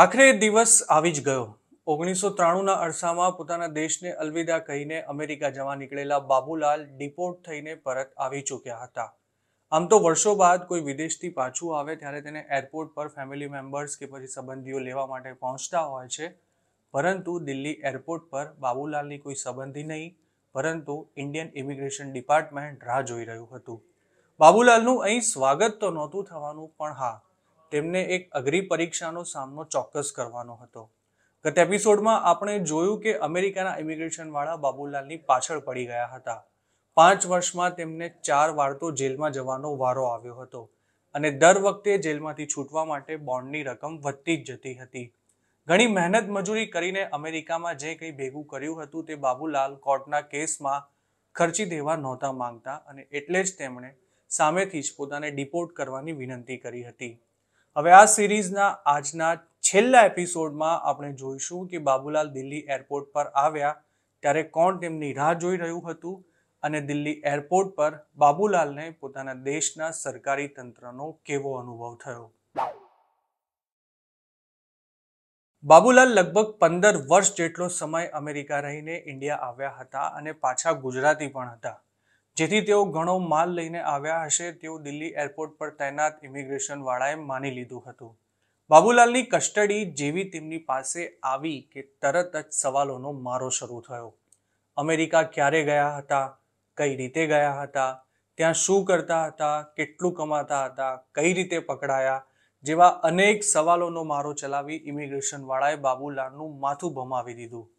આખરે દિવસ આવી જ ગયો ઓગણીસો ત્રાણુંના અરસામાં પોતાના દેશને અલવિદા કહીને અમેરિકા જવા નીકળેલા બાબુલાલ ડિપોર્ટ થઈને પરત આવી ચૂક્યા હતા આમ તો વર્ષો બાદ કોઈ વિદેશથી પાછું આવે ત્યારે તેને એરપોર્ટ પર ફેમિલી મેમ્બર્સ કે પછી સંબંધીઓ લેવા માટે પહોંચતા હોય છે પરંતુ દિલ્હી એરપોર્ટ પર બાબુલાલની કોઈ સંબંધી નહીં પરંતુ ઇન્ડિયન ઇમિગ્રેશન ડિપાર્ટમેન્ટ રાહ જોઈ રહ્યું હતું બાબુલાલનું અહીં સ્વાગત તો નહોતું થવાનું પણ હા તેમને એક અઘરી પરીક્ષાનો સામનો ચોક્કસ કરવાનો હતો ગત એપિસોડમાં આપણે જોયું કે અમેરિકાના ઇમિગ્રેશનવાળા બાબુલાલની પાછળ પડી ગયા હતા પાંચ વર્ષમાં તેમને ચાર વાર તો જેલમાં જવાનો વારો આવ્યો હતો અને દર વખતે જેલમાંથી છૂટવા માટે બોન્ડની રકમ વધતી જ જતી હતી ઘણી મહેનત મજૂરી કરીને અમેરિકામાં જે કંઈ ભેગું કર્યું હતું તે બાબુલાલ કોર્ટના કેસમાં ખર્ચી દેવા નહોતા માંગતા અને એટલે જ તેમણે સામેથી જ પોતાને ડિપોર્ટ કરવાની વિનંતી કરી હતી હવે આ સિરીઝના આજના છેલ્લા એપિસોડમાં આપણે જોઈશું કે બાબુલાલ દિલ્હી એરપોર્ટ પર આવ્યા ત્યારે કોણ તેમની રાહ જોઈ રહ્યું હતું અને દિલ્હી એરપોર્ટ પર બાબુલાલને પોતાના દેશના સરકારી તંત્રનો કેવો અનુભવ થયો બાબુલાલ લગભગ પંદર વર્ષ જેટલો સમય અમેરિકા રહીને ઇન્ડિયા આવ્યા હતા અને પાછા ગુજરાતી પણ હતા જેથી તેઓ ઘણો માલ લઈને આવ્યા હશે તેવું દિલ્હી એરપોર્ટ પર તૈનાત ઇમિગ્રેશન વાળાએ માની લીધું હતું બાબુલાલની કસ્ટડી જેવી તેમની પાસે આવી કે તરત જ સવાલોનો મારો શરૂ થયો અમેરિકા ક્યારે ગયા હતા કઈ રીતે ગયા હતા ત્યાં શું કરતા હતા કેટલું કમાતા હતા કઈ રીતે પકડાયા જેવા અનેક સવાલોનો મારો ચલાવી ઇમિગ્રેશન વાળાએ બાબુલાલનું માથું ભમાવી દીધું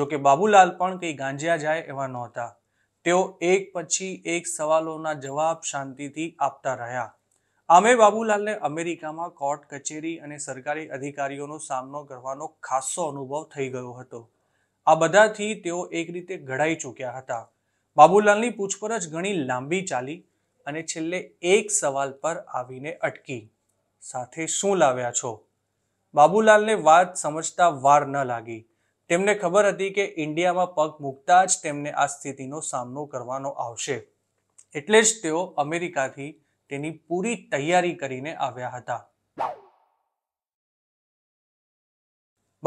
જો કે બાબુલાલ પણ કંઈ ગાંજ્યા જાય એવા નહોતા તેઓ એક પછી એક સવાલોના જવાબ શાંતિથી આપતા રહ્યા આમે બાબુલાલને અમેરિકામાં કોર્ટ કચેરી અને સરકારી અધિકારીઓનો સામનો કરવાનો ખાસો અનુભવ થઈ ગયો હતો આ બધાથી તેઓ એક રીતે ઘડાઈ ચૂક્યા હતા બાબુલાલની પૂછપરછ ઘણી લાંબી ચાલી અને છેલ્લે એક સવાલ પર આવીને અટકી સાથે શું લાવ્યા છો બાબુલાલને વાત સમજતા વાર ન લાગી તેમને ખબર હતી કે ઇન્ડિયામાં પગ મૂકતા જ તેમને આ સ્થિતિનો સામનો કરવાનો આવશે એટલે જ તેઓ અમેરિકાથી તેની પૂરી તૈયારી કરીને આવ્યા હતા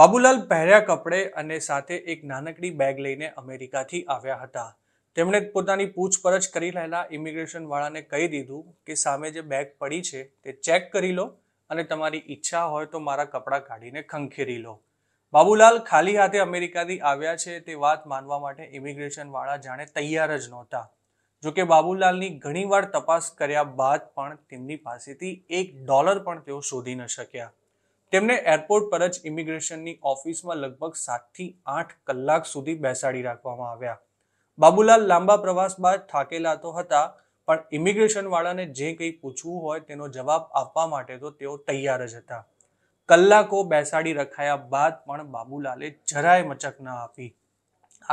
બાબુલાલ પહેર્યા કપડે અને સાથે એક નાનકડી બેગ લઈને અમેરિકાથી આવ્યા હતા તેમણે પોતાની પૂછપરછ કરી રહેલા ઇમિગ્રેશન વાળાને કહી દીધું કે સામે જે બેગ પડી છે તે ચેક કરી લો અને તમારી ઈચ્છા હોય તો મારા કપડાં કાઢીને ખંખેરી લો બાબુલાલ ખાલી હાથે અમેરિકાથી આવ્યા છે તે વાત માનવા માટે ઇમિગ્રેશનવાળા જાણે તૈયાર જ નહોતા જોકે બાબુલાલની ઘણીવાર તપાસ કર્યા બાદ પણ તેમની પાસેથી એક ડોલર પણ તેઓ શોધી ન શક્યા તેમને એરપોર્ટ પર જ ઇમિગ્રેશનની ઓફિસમાં લગભગ સાતથી આઠ કલાક સુધી બેસાડી રાખવામાં આવ્યા બાબુલાલ લાંબા પ્રવાસ બાદ થાકેલા તો હતા પણ ઇમિગ્રેશનવાળાને જે કંઈ પૂછવું હોય તેનો જવાબ આપવા માટે તો તેઓ તૈયાર જ હતા કલાકો બેસાડી રખાયા બાદ પણ બાબુલાલે જરાય મચક ન આપી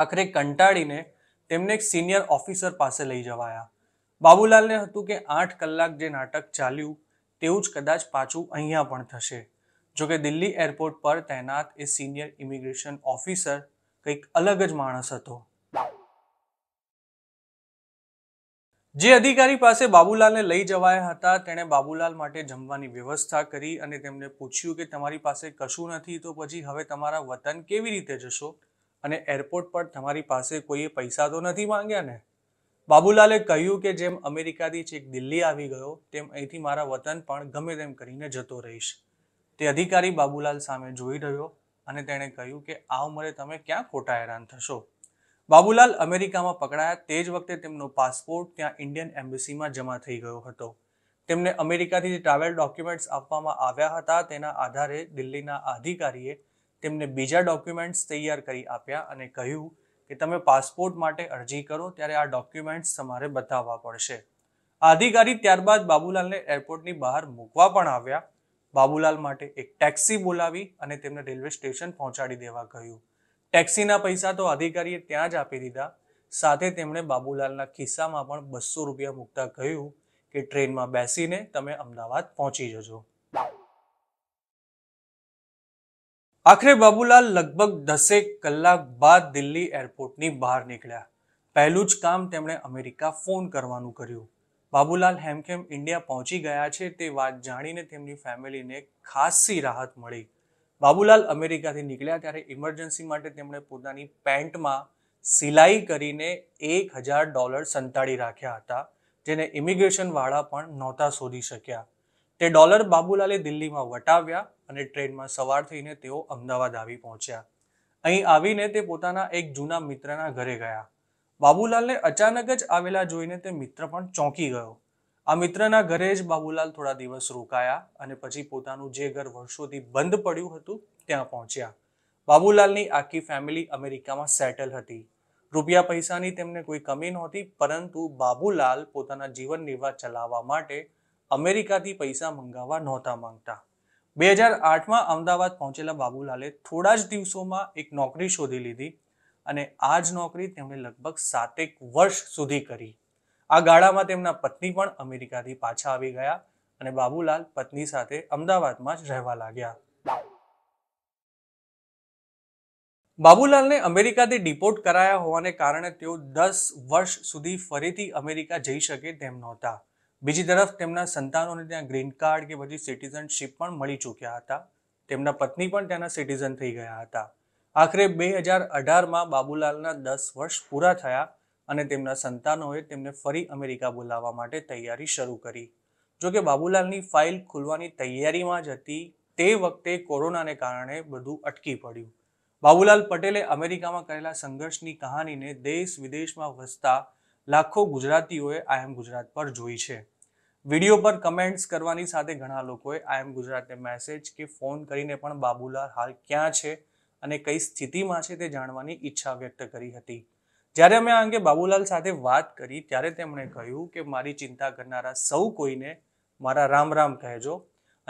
આખરે કંટાળીને તેમને એક સિનિયર ઓફિસર પાસે લઈ જવાયા બાબુલાલને હતું કે આઠ કલાક જે નાટક ચાલ્યું તેવું જ કદાચ પાછું અહીંયા પણ થશે જોકે દિલ્હી એરપોર્ટ પર તૈનાત એ સિનિયર ઇમિગ્રેશન ઓફિસર કંઈક અલગ જ માણસ હતો જે અધિકારી પાસે બાબુલાલને લઈ જવાયા હતા તેણે બાબુલાલ માટે જમવાની વ્યવસ્થા કરી અને તેમને પૂછ્યું કે તમારી પાસે કશું નથી તો પછી હવે તમારા વતન કેવી રીતે જશો અને એરપોર્ટ પર તમારી પાસે કોઈએ પૈસા તો નથી માંગ્યા ને બાબુલાલે કહ્યું કે જેમ અમેરિકાથી છેક દિલ્હી આવી ગયો તેમ અહીંથી મારા વતન પણ ગમે તેમ કરીને જતો રહીશ તે અધિકારી બાબુલાલ સામે જોઈ રહ્યો અને તેણે કહ્યું કે આ ઉંમરે તમે ક્યાં ખોટા હેરાન થશો બાબુલાલ અમેરિકામાં પકડાયા તે જ વખતે તેમનો પાસપોર્ટ ત્યાં ઇન્ડિયન એમ્બસીમાં જમા થઈ ગયો હતો તેમને અમેરિકાથી જે ટ્રાવેલ ડોક્યુમેન્ટ્સ આપવામાં આવ્યા હતા તેના આધારે દિલ્હીના અધિકારીએ તેમને બીજા ડોક્યુમેન્ટ્સ તૈયાર કરી આપ્યા અને કહ્યું કે તમે પાસપોર્ટ માટે અરજી કરો ત્યારે આ ડોક્યુમેન્ટ્સ તમારે બતાવવા પડશે આ અધિકારી ત્યારબાદ બાબુલાલને એરપોર્ટની બહાર મૂકવા પણ આવ્યા બાબુલાલ માટે એક ટેક્સી બોલાવી અને તેમને રેલવે સ્ટેશન પહોંચાડી દેવા કહ્યું ટેક્સીના પૈસા તો અધિકારીએ ત્યાં જ આપી દીધા સાથે તેમણે બાબુલાલના ખિસ્સામાં પણ બસો રૂપિયા મૂકતા કહ્યું કે ટ્રેનમાં બેસીને તમે અમદાવાદ પહોંચી જજો આખરે બાબુલાલ લગભગ દસેક કલાક બાદ દિલ્હી એરપોર્ટની બહાર નીકળ્યા પહેલું જ કામ તેમણે અમેરિકા ફોન કરવાનું કર્યું બાબુલાલ હેમખેમ ઇન્ડિયા પહોંચી ગયા છે તે વાત જાણીને તેમની ફેમિલીને ખાસી રાહત મળી બાબુલાલ અમેરિકાથી નીકળ્યા ત્યારે ઇમરજન્સી માટે તેમણે પોતાની પેન્ટમાં સિલાઈ કરીને એક હજાર ડોલર સંતાડી રાખ્યા હતા જેને ઇમિગ્રેશનવાળા પણ નહોતા શોધી શક્યા તે ડોલર બાબુલાલે દિલ્હીમાં વટાવ્યા અને ટ્રેનમાં સવાર થઈને તેઓ અમદાવાદ આવી પહોંચ્યા અહીં આવીને તે પોતાના એક જૂના મિત્રના ઘરે ગયા બાબુલાલને અચાનક જ આવેલા જોઈને તે મિત્ર પણ ચોંકી ગયો આ મિત્રના ઘરે જ બાબુલાલ થોડા દિવસ રોકાયા અને પછી પોતાનું જે ઘર વર્ષોથી બંધ પડ્યું હતું ત્યાં પહોંચ્યા બાબુલાલની આખી ફેમિલી અમેરિકામાં સેટલ હતી રૂપિયા પૈસાની તેમને કોઈ કમી નહોતી પરંતુ બાબુલાલ પોતાના જીવન નિર્વાહ ચલાવવા માટે અમેરિકાથી પૈસા મંગાવવા નહોતા માંગતા બે હજાર આઠમાં અમદાવાદ પહોંચેલા બાબુલાલે થોડા જ દિવસોમાં એક નોકરી શોધી લીધી અને આ જ નોકરી તેમણે લગભગ સાતેક વર્ષ સુધી કરી આ ગાળામાં તેમના પત્ની પણ અમેરિકાથી પાછા આવી ગયા અને બાબુલાલ પત્ની સાથે અમદાવાદમાં જ રહેવા લાગ્યા બાબુલાલને અમેરિકાથી ડિપોર્ટ કરાયા હોવાને કારણે તેઓ દસ વર્ષ સુધી ફરીથી અમેરિકા જઈ શકે તેમ નહોતા બીજી તરફ તેમના સંતાનોને ત્યાં ગ્રીન કાર્ડ કે પછી સિટીઝનશીપ પણ મળી ચૂક્યા હતા તેમના પત્ની પણ ત્યાંના સિટીઝન થઈ ગયા હતા આખરે બે હજાર અઢારમાં બાબુલાલના દસ વર્ષ પૂરા થયા અને તેમના સંતાનોએ તેમને ફરી અમેરિકા બોલાવવા માટે તૈયારી શરૂ કરી જોકે બાબુલાલની ફાઇલ ખુલવાની તૈયારીમાં જ હતી તે વખતે કોરોનાને કારણે બધું અટકી પડ્યું બાબુલાલ પટેલે અમેરિકામાં કરેલા સંઘર્ષની કહાનીને દેશ વિદેશમાં વસતા લાખો ગુજરાતીઓએ આઈ એમ ગુજરાત પર જોઈ છે વિડીયો પર કમેન્ટ્સ કરવાની સાથે ઘણા લોકોએ આઈ એમ ગુજરાતને મેસેજ કે ફોન કરીને પણ બાબુલાલ હાલ ક્યાં છે અને કઈ સ્થિતિમાં છે તે જાણવાની ઈચ્છા વ્યક્ત કરી હતી જ્યારે અમે આ અંગે બાબુલાલ સાથે વાત કરી ત્યારે તેમણે કહ્યું કે મારી ચિંતા કરનારા સૌ કોઈને મારા રામ રામ કહેજો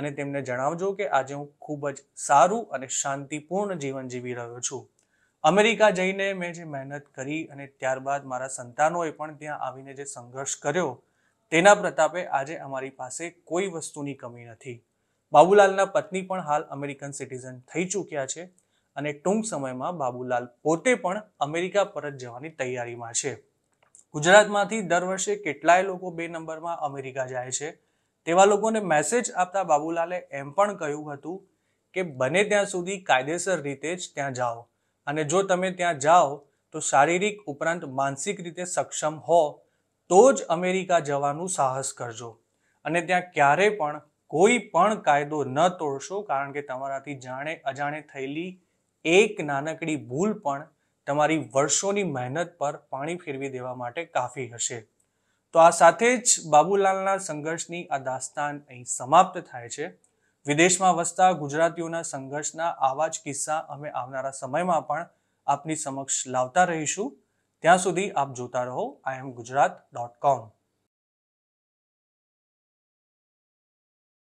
અને તેમને જણાવજો કે આજે હું ખૂબ જ સારું અને શાંતિપૂર્ણ જીવન જીવી રહ્યો છું અમેરિકા જઈને મેં જે મહેનત કરી અને ત્યારબાદ મારા સંતાનોએ પણ ત્યાં આવીને જે સંઘર્ષ કર્યો તેના પ્રતાપે આજે અમારી પાસે કોઈ વસ્તુની કમી નથી બાબુલાલના પત્ની પણ હાલ અમેરિકન સિટીઝન થઈ ચૂક્યા છે અને ટૂંક સમયમાં બાબુલાલ પોતે પણ અમેરિકા પરત જવાની તૈયારીમાં છે ગુજરાતમાંથી દર વર્ષે કેટલાય લોકો બે નંબરમાં અમેરિકા જાય છે તેવા લોકોને મેસેજ આપતા બાબુલાલે એમ પણ કહ્યું હતું કે બને ત્યાં સુધી કાયદેસર રીતે જ ત્યાં જાઓ અને જો તમે ત્યાં જાઓ તો શારીરિક ઉપરાંત માનસિક રીતે સક્ષમ હો તો જ અમેરિકા જવાનું સાહસ કરજો અને ત્યાં ક્યારે પણ કોઈ પણ કાયદો ન તોડશો કારણ કે તમારાથી જાણે અજાણે થયેલી એક નાનકડી ભૂલ પણ તમારી વર્ષોની મહેનત પર પાણી ફેરવી દેવા માટે કાફી હશે તો આ સાથે જ બાબુલાલના સંઘર્ષની આ દાસ્તાન અહીં સમાપ્ત થાય છે વિદેશમાં વસતા ગુજરાતીઓના સંઘર્ષના આવા જ કિસ્સા અમે આવનારા સમયમાં પણ આપની સમક્ષ લાવતા રહીશું ત્યાં સુધી આપ જોતા રહો આઈ એમ ગુજરાત ડોટ કોમ